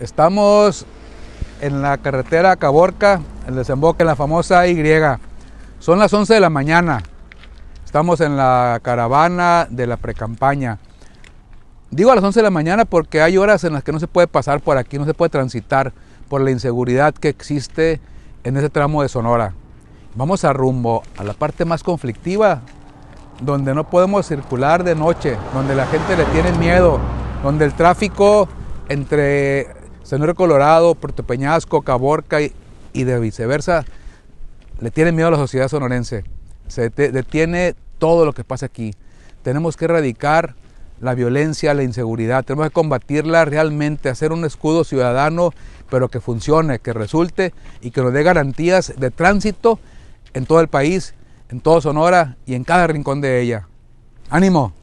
Estamos en la carretera Caborca, el desemboque en la famosa Y. Son las 11 de la mañana. Estamos en la caravana de la precampaña. Digo a las 11 de la mañana porque hay horas en las que no se puede pasar por aquí, no se puede transitar por la inseguridad que existe en ese tramo de Sonora. Vamos a rumbo a la parte más conflictiva, donde no podemos circular de noche, donde la gente le tiene miedo, donde el tráfico entre Señor Colorado, Puerto Peñasco, Caborca y, de viceversa, le tiene miedo a la sociedad sonorense. Se detiene todo lo que pasa aquí. Tenemos que erradicar la violencia, la inseguridad. Tenemos que combatirla realmente, hacer un escudo ciudadano, pero que funcione, que resulte y que nos dé garantías de tránsito en todo el país, en todo Sonora y en cada rincón de ella. ¡Ánimo!